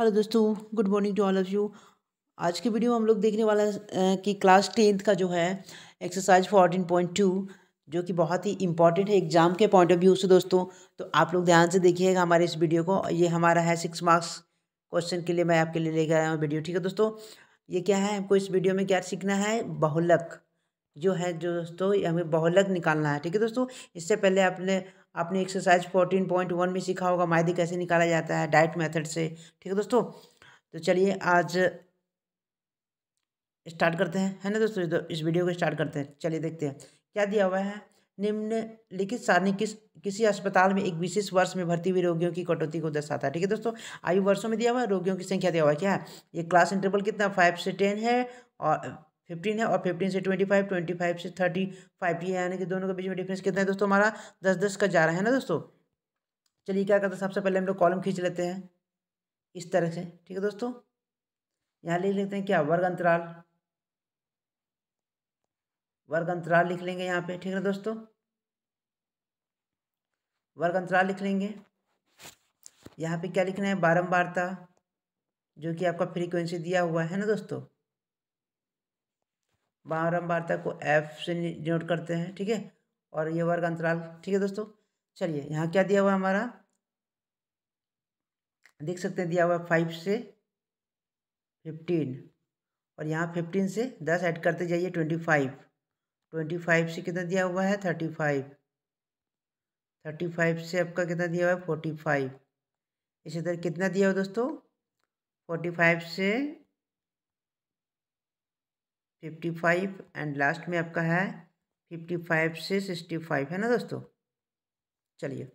hello दोस्तों good morning to all of you आज के वीडियो में हम लोग देखने वाला है कि क्लास टेंथ का जो है एक्सरसाइज फोर्टीन पॉइंट टू जो कि बहुत ही इंपॉर्टेंट है एग्जाम के पॉइंट ऑफ व्यू से दोस्तों तो आप लोग ध्यान से देखिएगा हमारे इस वीडियो को ये हमारा है सिक्स मार्क्स क्वेश्चन के लिए मैं आपके लिए लेकर आया हूँ वीडियो ठीक है दोस्तों ये क्या है हमको इस वीडियो में क्या सीखना है बहुलक जो है जो दोस्तों हमें बहुलक निकालना है ठीक है दोस्तों इससे पहले आपने आपने एक्सरसाइज फोर्टीन पॉइंट वन में सीखा होगा मायदे कैसे निकाला जाता है डाइट मेथड से ठीक है दोस्तों तो चलिए आज स्टार्ट करते हैं है ना दोस्तों तो इस वीडियो को स्टार्ट करते हैं चलिए देखते हैं क्या दिया हुआ है निम्नलिखित सारणी किस किसी अस्पताल में एक विशेष वर्ष में भर्ती हुए रोगियों की कटौती को दर्शाता है ठीक है दोस्तों आयु वर्षों में दिया हुआ है रोगियों की संख्या दिया हुआ है क्या है ये क्लास इंटरवल कितना फाइव से टेन है और फिफ्टीन है और फिफ्टीन से ट्वेंटी फाइव ट्वेंटी फाइव से थर्टी फाइव ये है यानी कि दोनों के बीच में डिफरेंस कितना है दोस्तों हमारा दस दस का जा रहा है ना दोस्तों चलिए क्या करते हैं सबसे पहले हम लोग कॉलम खींच लेते हैं इस तरह से ठीक है दोस्तों यहाँ लिख लेते हैं क्या वर्ग अंतराल वर्ग अंतराल लिख लेंगे यहाँ पे ठीक है दोस्तों वर्ग अंतराल लिख लेंगे यहाँ पे क्या लिखना है बारम्बारता जो कि आपका फ्रीक्वेंसी दिया हुआ है ना दोस्तों बारम्बार तक को एफ से डिनोट करते हैं ठीक है और ये वर्ग अंतराल ठीक है दोस्तों चलिए यहाँ क्या दिया हुआ हमारा देख सकते हैं दिया हुआ फाइव से फिफ्टीन और यहाँ फिफ्टीन से दस ऐड करते जाइए ट्वेंटी फाइव ट्वेंटी फाइव से कितना दिया हुआ है थर्टी फाइव थर्टी फाइव से आपका कितना दिया हुआ है फोर्टी फाइव इसी तरह कितना दिया हुआ दोस्तों फोर्टी फाइव से फिफ्टी फाइव एंड लास्ट में आपका है फिफ्टी फाइव से सिक्सटी फाइव है ना दोस्तों चलिए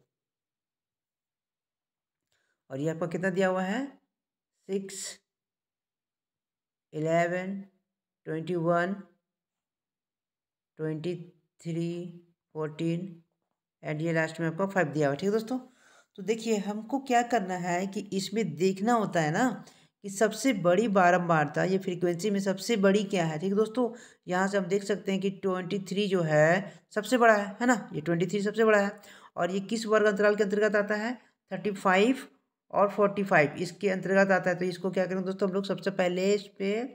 और ये आपका कितना दिया हुआ है six eleven twenty one twenty three fourteen and ये लास्ट में आपका फाइव दिया हुआ ठीक है दोस्तों तो देखिए हमको क्या करना है कि इसमें देखना होता है ना कि सबसे बड़ी बारंबारता ये फ्रीक्वेंसी में सबसे बड़ी क्या है ठीक है दोस्तों यहाँ से हम देख सकते हैं कि ट्वेंटी थ्री जो है सबसे बड़ा है है ना ये ट्वेंटी थ्री सबसे बड़ा है और ये किस वर्ग अंतराल के अंतर्गत आता है थर्टी फाइव और फोर्टी फाइव इसके अंतर्गत आता है तो इसको क्या करेंगे दोस्तों हम लोग सबसे पहले इस पर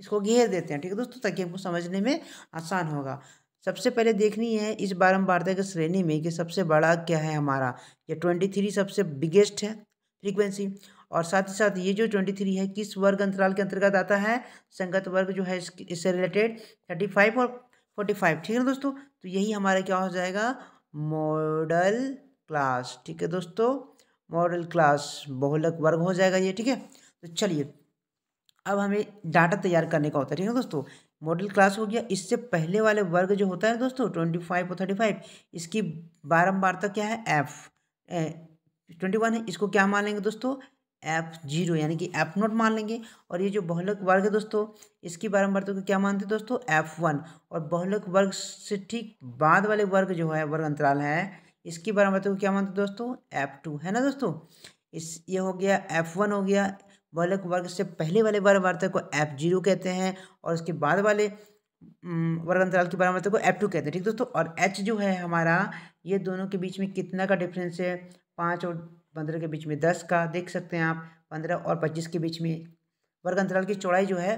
इसको घेर देते हैं ठीक है दोस्तों ताकि हमको समझने में आसान होगा सबसे पहले देखनी है इस बारंबारता की श्रेणी में कि सबसे बड़ा क्या है हमारा ये ट्वेंटी थ्री सबसे बिगेस्ट है फ्रीक्वेंसी और साथ ही साथ ये जो ट्वेंटी थ्री है किस वर्ग अंतराल के अंतर्गत आता है संगत वर्ग जो है इससे रिलेटेड थर्टी फाइव और फोर्टी फाइव ठीक है ना दोस्तों तो यही हमारा क्या हो जाएगा मॉडल क्लास ठीक है दोस्तों मॉडल क्लास बहुलक वर्ग हो जाएगा ये ठीक है तो चलिए अब हमें डाटा तैयार करने का होता है ठीक है दोस्तों मॉडल क्लास हो गया इससे पहले वाले वर्ग जो होता है दोस्तों ट्वेंटी फाइव और थर्टी फाइव इसकी बारम्बारता क्या है एफ ट्वेंटी वन है इसको क्या मानेंगे दोस्तों एफ जीरो यानी कि एफ नोट मान लेंगे और ये जो बहुलक वर्ग है दोस्तों इसकी बारंबार तो क्या मानते हैं दोस्तों एफ वन और बहुलक वर्ग से ठीक बाद वाले वर्ग जो है वर्ग अंतराल है इसकी बारंबार तो क्या मानते हैं दोस्तों एफ टू है ना दोस्तों इस ये हो गया एफ वन हो गया बहुलक वर्ग से पहले वाले बारंबारता को एफ जीरो कहते हैं और उसके बाद वाले वर्ग अंतराल की बारंबारता को एफ टू कहते हैं ठीक दोस्तों और एच जो है हमारा ये दोनों के बीच में कितना का डिफरेंस है पाँच और पंद्रह के बीच में दस का देख सकते हैं आप पंद्रह और पच्चीस के बीच में वर्ग अंतराल की चौड़ाई जो है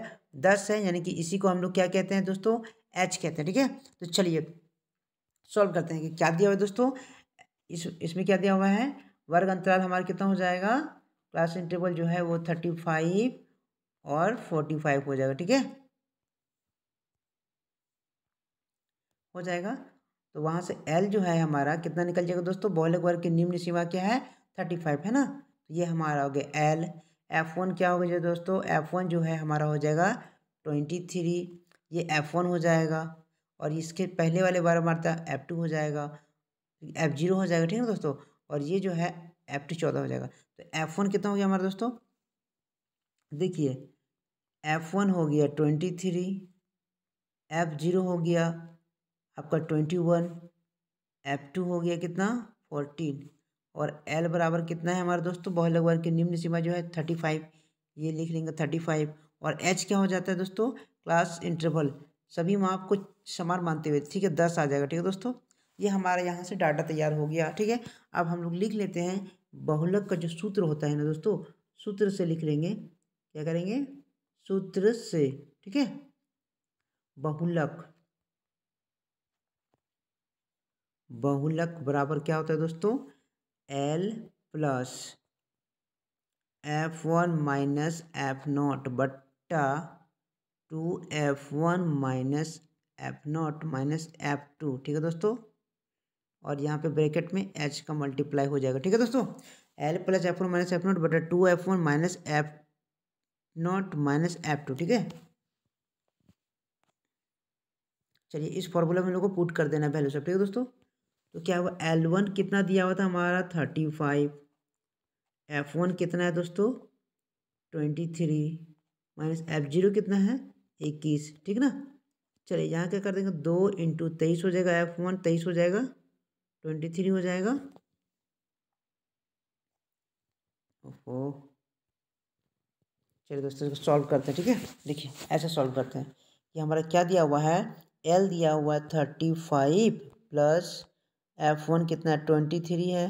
दस है यानी कि इसी को हम लोग क्या कहते हैं दोस्तों एच कहते हैं ठीक है तो चलिए सॉल्व करते हैं कि क्या दिया हुआ है दोस्तों इस इसमें क्या दिया हुआ है वर्ग अंतराल हमारा कितना हो जाएगा क्लास इंटरवल जो है वो थर्टी फाइव और फोर्टी फाइव हो जाएगा ठीक है हो जाएगा तो वहाँ से एल जो है हमारा कितना निकल जाएगा दोस्तों बहुलक वर्ग की निम्न सीमा क्या है थर्टी फाइव है ना तो ये हमारा हो गया एल एफ वन क्या हो गया दोस्तों एफ वन जो है हमारा हो जाएगा ट्वेंटी थ्री ये एफ वन हो जाएगा और इसके पहले वाले बार था एफ टू हो जाएगा एफ जीरो हो जाएगा ठीक है दोस्तों और ये जो है एफ टू चौदह हो जाएगा तो एफ वन कितना हो गया हमारा दोस्तों देखिए एफ वन हो गया ट्वेंटी थ्री एफ जीरो हो गया आपका ट्वेंटी वन एफ टू हो गया कितना फोर्टीन और एल बराबर कितना है हमारे दोस्तों बहुलक वर्ग की निम्न सीमा जो है थर्टी फाइव ये लिख लेंगे थर्टी फाइव और एच क्या हो जाता है दोस्तों क्लास इंटरवल सभी माप को समान मानते हुए ठीक है दस आ जाएगा ठीक है दोस्तों ये हमारे यहाँ से डाटा तैयार हो गया ठीक है अब हम लोग लिख लेते हैं बहुलक का जो सूत्र होता है ना दोस्तों सूत्र से लिख लेंगे क्या करेंगे सूत्र से ठीक है बहुलक बहुलक बराबर क्या होता है दोस्तों L plus F one minus F naught बट्टा two F one minus F naught minus F two ठीक है दोस्तों और यहाँ पे ब्रैकेट में एच का मल्टीप्लाई हो जाएगा ठीक है दोस्तों L plus F one minus F naught बटा two F one minus F naught minus F two ठीक है चलिए इस फॉर्मूला में लोगों को पुट कर देना वैल्यू सब ठीक है दोस्तों तो क्या हुआ एल वन कितना दिया हुआ था हमारा थर्टी फाइव एफ वन कितना है दोस्तों twenty three minus F zero कितना है इक्कीस ठीक ना चलिए यहाँ क्या कर देंगे दो इंटू तेईस हो जाएगा एफ वन तेईस हो जाएगा ट्वेंटी थ्री हो जाएगा ओहो चलिए दोस्तों इसको सॉल्व करते हैं ठीक है देखिए ऐसे सॉल्व करते हैं कि हमारा क्या दिया हुआ है एल दिया हुआ है thirty five plus F one कितना ट्वेंटी थ्री है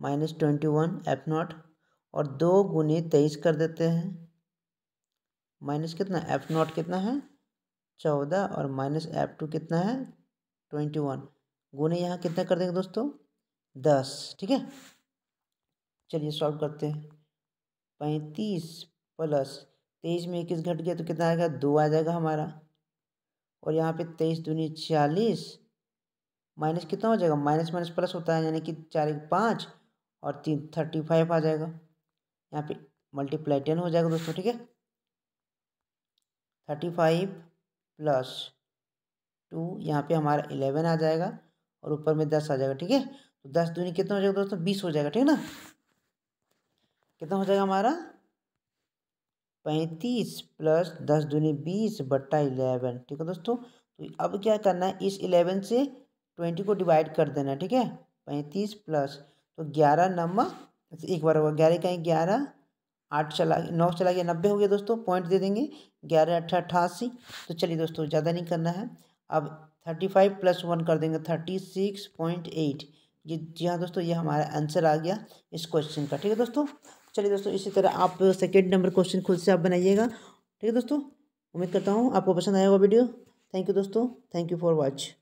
minus twenty one F naught और दो गुने तेईस कर देते हैं माइनस कितना एफ नॉट कितना है चौदह और माइनस एफ टू कितना है ट्वेंटी वन गुने यहाँ कितना कर देंगे दोस्तों दस ठीक है चलिए सॉल्व करते हैं पैंतीस प्लस तेईस में इक्कीस घट गया तो कितना आएगा दो आ जाएगा हमारा और यहाँ पे तेईस दूनी छियालीस माइनस कितना हो जाएगा माइनस माइनस प्लस होता है यानी कि चार एक पाँच और तीन थर्टी फाइव आ जाएगा यहाँ पे मल्टीप्लाई टेन हो जाएगा दोस्तों ठीक है थर्टी फाइव प्लस टू यहाँ पे हमारा इलेवन आ जाएगा और ऊपर में दस आ जाएगा ठीक है तो दस दूनी कितना हो जाएगा दोस्तों बीस हो जाएगा ठीक है ना कितना हो जाएगा हमारा पैंतीस प्लस दस दूनी बीस बट्टा इलेवन ठीक है दोस्तों तो अब क्या करना है इस इलेवन से ट्वेंटी को डिवाइड कर देना ठीक है पैंतीस प्लस तो ग्यारह नंबर तो एक बार होगा ग्यारह कहीं ग्यारह आठ चला नौ चला गया नब्बे हो गया दोस्तों पॉइंट दे देंगे ग्यारह अट्ठा अट्ठासी तो चलिए दोस्तों ज़्यादा नहीं करना है अब थर्टी फाइव प्लस वन कर देंगे थर्टी सिक्स पॉइंट एट ये जी हाँ दोस्तों ये हमारा आंसर आ गया इस क्वेश्चन का ठीक है दोस्तों चलिए दोस्तों इसी तरह आप सेकेंड नंबर क्वेश्चन खुद से आप बनाइएगा ठीक है दोस्तों उम्मीद करता हूँ आपको पसंद आएगा वीडियो थैंक यू दोस्तों थैंक यू फॉर वॉच